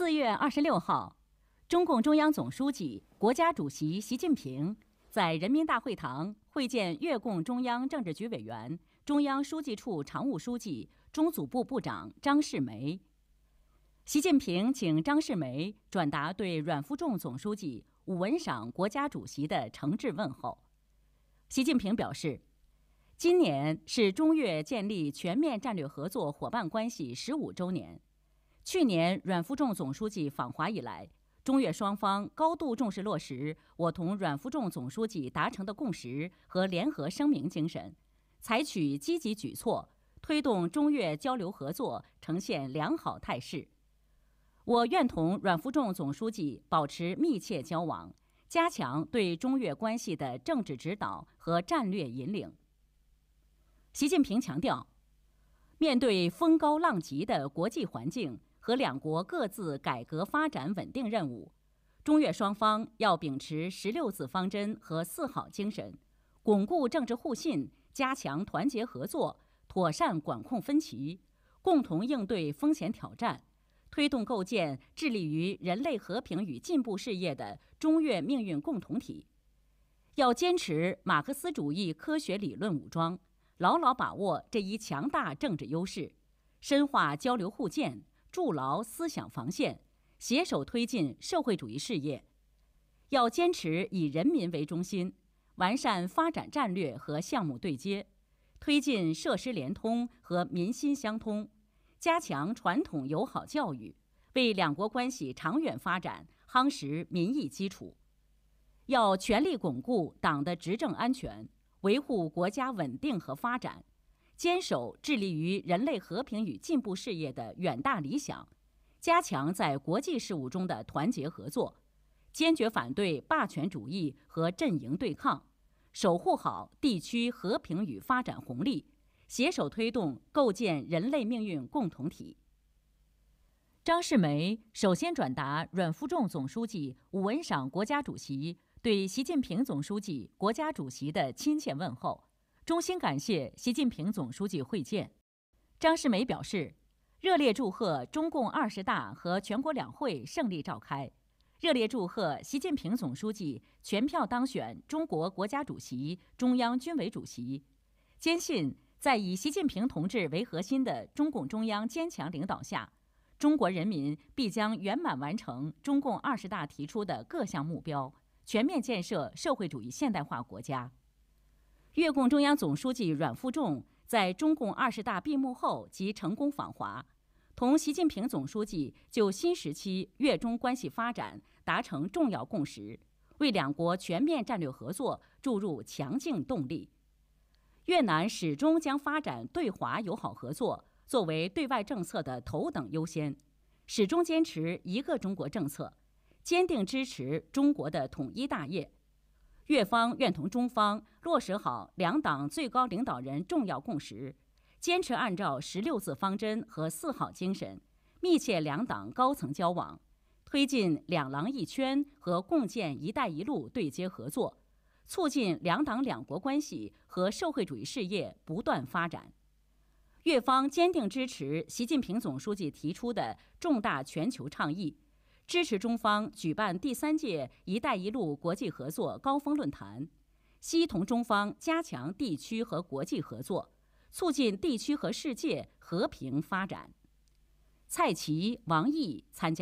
四月二十六号，中共中央总书记、国家主席习近平在人民大会堂会见越共中央政治局委员、中央书记处常务书记、中组部部长张世梅。习近平请张世梅转达对阮富仲总书记、武文赏国家主席的诚挚问候。习近平表示，今年是中越建立全面战略合作伙伴关系十五周年。去年阮富仲总书记访华以来，中越双方高度重视落实我同阮富仲总书记达成的共识和联合声明精神，采取积极举措，推动中越交流合作呈现良好态势。我愿同阮富仲总书记保持密切交往，加强对中越关系的政治指导和战略引领。习近平强调，面对风高浪急的国际环境，和两国各自改革发展稳定任务，中越双方要秉持十六字方针和四好精神，巩固政治互信，加强团结合作，妥善管控分歧，共同应对风险挑战，推动构建致力于人类和平与进步事业的中越命运共同体。要坚持马克思主义科学理论武装，牢牢把握这一强大政治优势，深化交流互鉴。筑牢思想防线，携手推进社会主义事业。要坚持以人民为中心，完善发展战略和项目对接，推进设施联通和民心相通，加强传统友好教育，为两国关系长远发展夯实民意基础。要全力巩固党的执政安全，维护国家稳定和发展。坚守致力于人类和平与进步事业的远大理想，加强在国际事务中的团结合作，坚决反对霸权主义和阵营对抗，守护好地区和平与发展红利，携手推动构建人类命运共同体。张世梅首先转达阮富仲总书记、武文赏国家主席对习近平总书记、国家主席的亲切问候。衷心感谢习近平总书记会见。张世梅表示，热烈祝贺中共二十大和全国两会胜利召开，热烈祝贺习近平总书记全票当选中国国家主席、中央军委主席。坚信，在以习近平同志为核心的中共中央坚强领导下，中国人民必将圆满完成中共二十大提出的各项目标，全面建设社会主义现代化国家。越共中央总书记阮富仲在中共二十大闭幕后即成功访华，同习近平总书记就新时期越中关系发展达成重要共识，为两国全面战略合作注入强劲动力。越南始终将发展对华友好合作作为对外政策的头等优先，始终坚持一个中国政策，坚定支持中国的统一大业。越方愿同中方落实好两党最高领导人重要共识，坚持按照十六字方针和四好精神，密切两党高层交往，推进两廊一圈和共建“一带一路”对接合作，促进两党两国关系和社会主义事业不断发展。越方坚定支持习近平总书记提出的重大全球倡议。支持中方举办第三届“一带一路”国际合作高峰论坛，希同中方加强地区和国际合作，促进地区和世界和平发展。蔡奇、王毅参加。